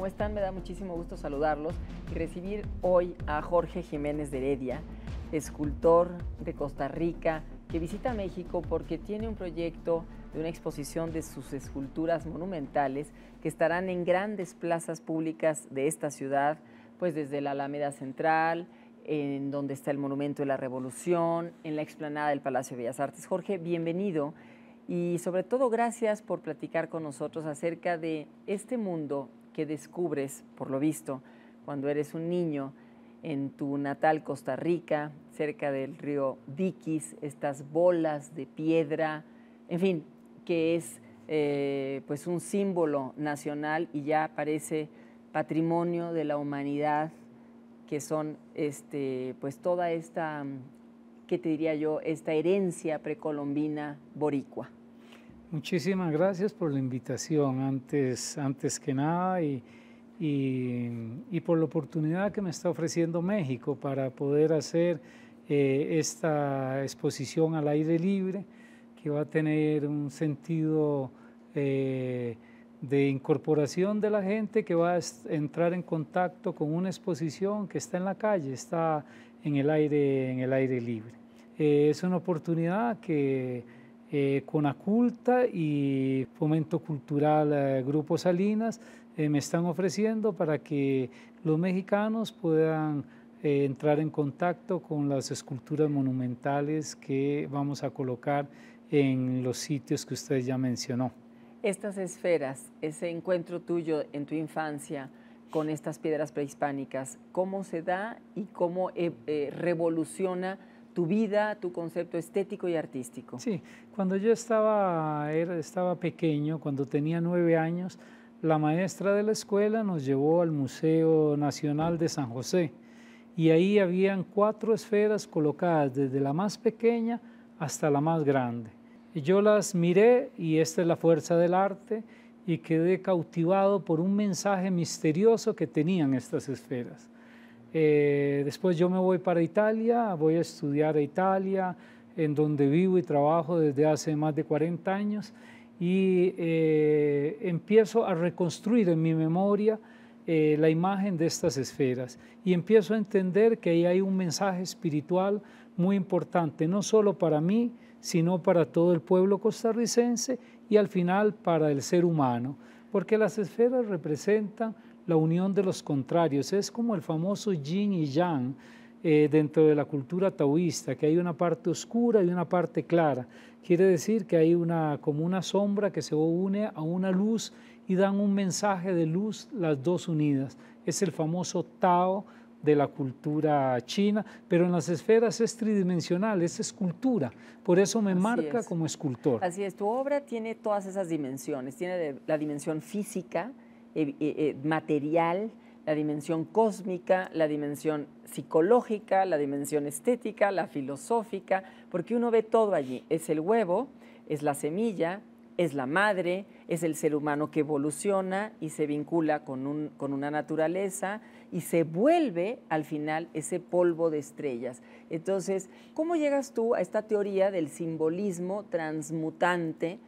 ¿Cómo están? Me da muchísimo gusto saludarlos y recibir hoy a Jorge Jiménez de Heredia, escultor de Costa Rica, que visita México porque tiene un proyecto de una exposición de sus esculturas monumentales que estarán en grandes plazas públicas de esta ciudad, pues desde la Alameda Central, en donde está el Monumento de la Revolución, en la explanada del Palacio de Bellas Artes. Jorge, bienvenido y sobre todo gracias por platicar con nosotros acerca de este mundo que descubres, por lo visto, cuando eres un niño en tu natal Costa Rica, cerca del río Diquis, estas bolas de piedra, en fin, que es eh, pues un símbolo nacional y ya parece patrimonio de la humanidad, que son este, pues toda esta, que te diría yo?, esta herencia precolombina boricua. Muchísimas gracias por la invitación, antes, antes que nada, y, y, por la oportunidad que me está ofreciendo México para poder hacer eh, esta exposición al aire libre, que va a tener un sentido eh, de incorporación de la gente que va a entrar en contacto con una exposición que está en la calle, está en el aire, en el aire libre. Eh, es una oportunidad que eh, con Aculta y Fomento Cultural eh, Grupo Salinas eh, me están ofreciendo para que los mexicanos puedan entrar en contacto con las esculturas monumentales que vamos a colocar en los sitios que usted ya mencionó. Estas esferas, ese encuentro tuyo en tu infancia con estas piedras prehispánicas, ¿cómo se da y cómo revoluciona? tu vida, tu concepto estético y artístico. Sí, cuando yo estaba, estaba pequeño, cuando tenía nueve años, la maestra de la escuela nos llevó al Museo Nacional de San José y ahí habían cuatro esferas colocadas desde la más pequeña hasta la más grande. yo las miré y esta es la fuerza del arte y quedé cautivado por un mensaje misterioso que tenían estas esferas. Eh, después yo me voy para Italia, voy a estudiar a Italia, en donde vivo y trabajo desde hace más de 40 años, y eh, empiezo a reconstruir en mi memoria eh, la imagen de estas esferas y empiezo a entender que ahí hay un mensaje espiritual muy importante, no solo para mí, sino para todo el pueblo costarricense y al final para el ser humano, porque las esferas representan la unión de los contrarios. Es como el famoso yin y yang eh, dentro de la cultura taoísta, que hay una parte oscura y una parte clara. Quiere decir que hay una, como una sombra que se une a una luz y dan un mensaje de luz las dos unidas. Es el famoso Tao de la cultura china, pero en las esferas es tridimensional, es escultura, por eso me marca como escultor. Así es, tu obra tiene todas esas dimensiones, tiene la dimensión física, eh, eh, eh, material, la dimensión cósmica, la dimensión psicológica, la dimensión estética, la filosófica, porque uno ve todo allí. Es el huevo, es la semilla, es la madre, es el ser humano que evoluciona y se vincula con, un, con una naturaleza, y se vuelve al final ese polvo de estrellas. Entonces, ¿cómo llegas tú a esta teoría del simbolismo transmutante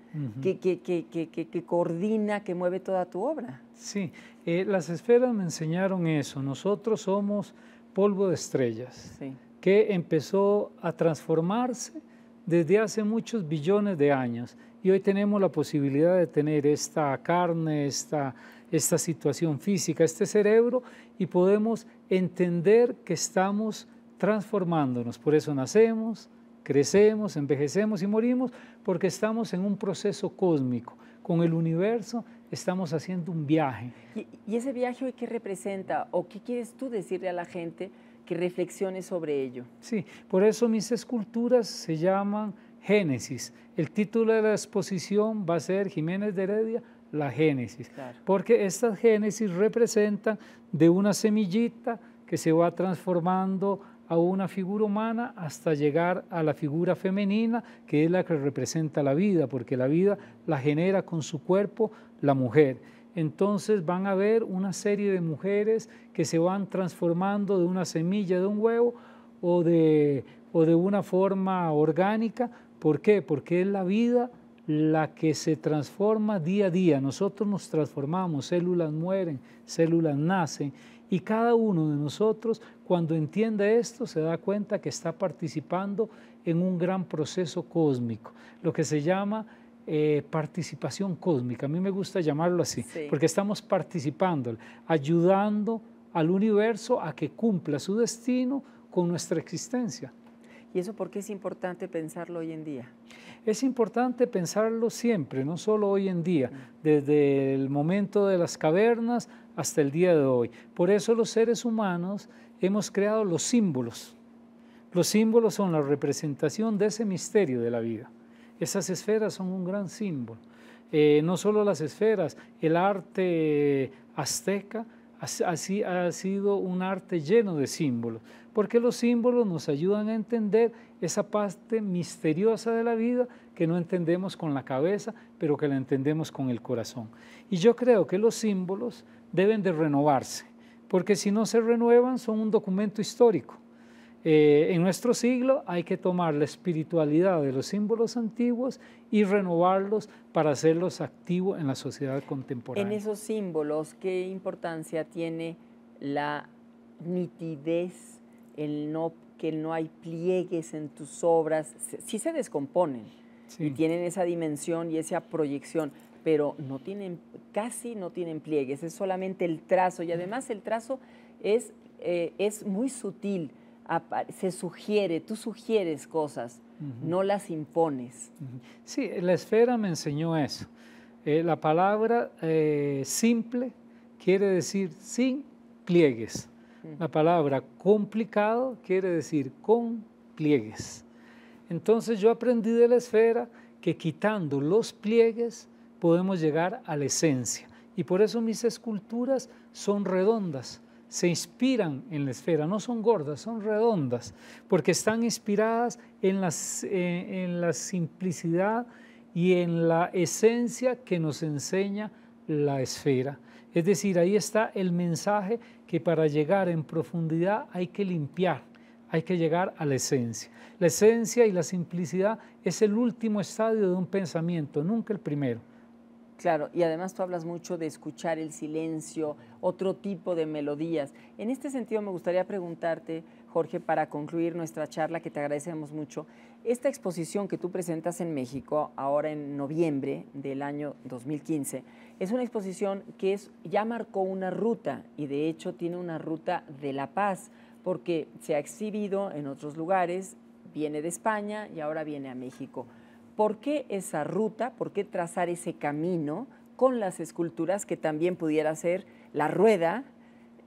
que, que, que, coordina, que mueve toda tu obra? Sí, eh, las esferas me enseñaron eso. Nosotros somos polvo de estrellas que empezó a transformarse desde hace muchos billones de años y hoy tenemos la posibilidad de tener esta carne, esta, esta situación física, este cerebro y podemos entender que estamos transformándonos. Por eso nacemos, crecemos, envejecemos y morimos porque estamos en un proceso cósmico. Con el universo estamos haciendo un viaje. ¿Y, y ese viaje hoy qué representa o qué quieres tú decirle a la gente? que reflexiones sobre ello. Sí, por eso mis esculturas se llaman Génesis. El título de la exposición va a ser Jiménez de Heredia, la Génesis. Porque estas Génesis representan de una semillita que se va transformando a una figura humana hasta llegar a la figura femenina, que es la que representa la vida, porque la vida la genera con su cuerpo la mujer entonces van a ver una serie de mujeres que se van transformando de una semilla, de un huevo o de, o de una forma orgánica. ¿Por qué? Porque es la vida la que se transforma día a día. Nosotros nos transformamos, células mueren, células nacen y cada uno de nosotros cuando entiende esto se da cuenta que está participando en un gran proceso cósmico, lo que se llama eh, participación cósmica, a mí me gusta llamarlo así, porque estamos participando, ayudando al universo a que cumpla su destino con nuestra existencia. ¿Y eso por qué es importante pensarlo hoy en día? Es importante pensarlo siempre, no solo hoy en día, desde el momento de las cavernas hasta el día de hoy. Por eso los seres humanos hemos creado los símbolos. Los símbolos son la representación de ese misterio de la vida. Esas esferas son un gran símbolo. Eh, no solo las esferas, el arte azteca ha sido un arte lleno de símbolos, porque los símbolos nos ayudan a entender esa parte misteriosa de la vida que no entendemos con la cabeza, pero que la entendemos con el corazón. Y yo creo que los símbolos deben de renovarse, porque si no se renuevan son un documento histórico eh, en nuestro siglo hay que tomar la espiritualidad de los símbolos antiguos y renovarlos para hacerlos activos en la sociedad contemporánea. En esos símbolos, ¿qué importancia tiene la nitidez, el no, que no hay pliegues en tus obras? Sí se descomponen y tienen esa dimensión y esa proyección, pero casi no tienen pliegues, es solamente el trazo y además el trazo es eh, muy sutil se sugiere, tú sugieres cosas, no las impones. Sí, la esfera me enseñó eso. Eh, la palabra eh, simple quiere decir sin pliegues. La palabra complicado quiere decir con pliegues. Entonces yo aprendí de la esfera que quitando los pliegues podemos llegar a la esencia. Y por eso mis esculturas son redondas, se inspiran en la esfera, no son gordas, son redondas, porque están inspiradas en, eh, en la simplicidad y en la esencia que nos enseña la esfera. Es decir, ahí está el mensaje que para llegar en profundidad hay que limpiar, hay que llegar a la esencia. La esencia y la simplicidad es el último estadio de un pensamiento, nunca el primero. Claro, y además tú hablas mucho de escuchar el silencio, otro tipo de melodías. En este sentido me gustaría preguntarte, Jorge, para concluir nuestra charla, que te agradecemos mucho, esta exposición que tú presentas en México ahora en noviembre del año 2015 es una exposición que ya marcó una ruta y de hecho tiene una ruta de la paz, porque se ha exhibido en otros lugares, viene de España y ahora viene a México. ¿Por qué esa ruta? ¿Por qué trazar ese camino con las esculturas que también pudiera ser la rueda?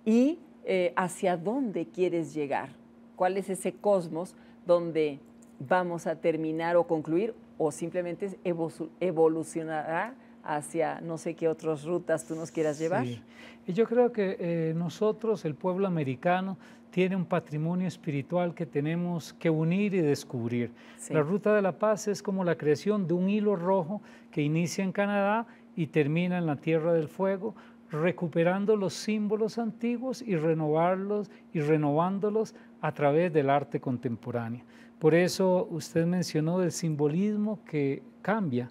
¿Y eh, hacia dónde quieres llegar? ¿Cuál es ese cosmos donde vamos a terminar o concluir o simplemente evolucionará hacia no sé qué otras rutas tú nos quieras llevar. yo creo que eh, nosotros, el pueblo americano, tiene un patrimonio espiritual que tenemos que unir y descubrir. La Ruta de la Paz es como la creación de un hilo rojo que inicia en Canadá y termina en la Tierra del Fuego, recuperando los símbolos antiguos y renovarlos y renovándolos a través del arte contemporáneo. Por eso usted mencionó el simbolismo que cambia.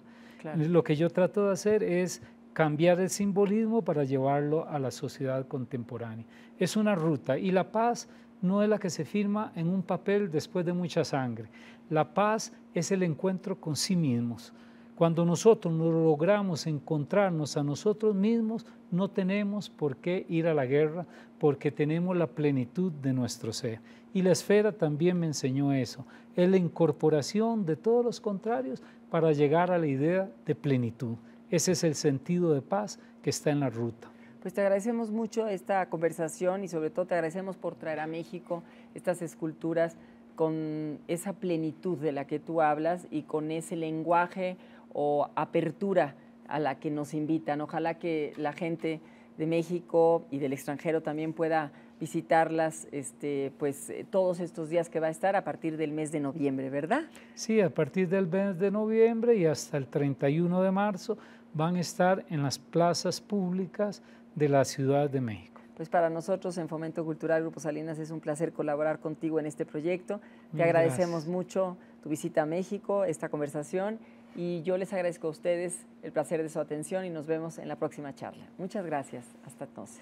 Lo que yo trato de hacer es cambiar el simbolismo para llevarlo a la sociedad contemporánea. Es una ruta y la paz no es la que se firma en un papel después de mucha sangre. La paz es el encuentro con sí mismos. Cuando nosotros no logramos encontrarnos a nosotros mismos, no tenemos por qué ir a la guerra porque tenemos la plenitud de nuestro ser. Y la esfera también me enseñó eso, es la incorporación de todos los contrarios para llegar a la idea de plenitud. Ese es el sentido de paz que está en la ruta. Pues te agradecemos mucho esta conversación y sobre todo te agradecemos por traer a México estas esculturas con esa plenitud de la que tú hablas y con ese lenguaje o apertura a la que nos invitan. Ojalá que la gente de México y del extranjero también pueda visitarlas este, pues, eh, todos estos días que va a estar a partir del mes de noviembre, ¿verdad? Sí, a partir del mes de noviembre y hasta el 31 de marzo van a estar en las plazas públicas de la Ciudad de México. Pues para nosotros en Fomento Cultural Grupo Salinas es un placer colaborar contigo en este proyecto. Te agradecemos mucho tu visita a México, esta conversación y yo les agradezco a ustedes el placer de su atención y nos vemos en la próxima charla. Muchas gracias. Hasta entonces.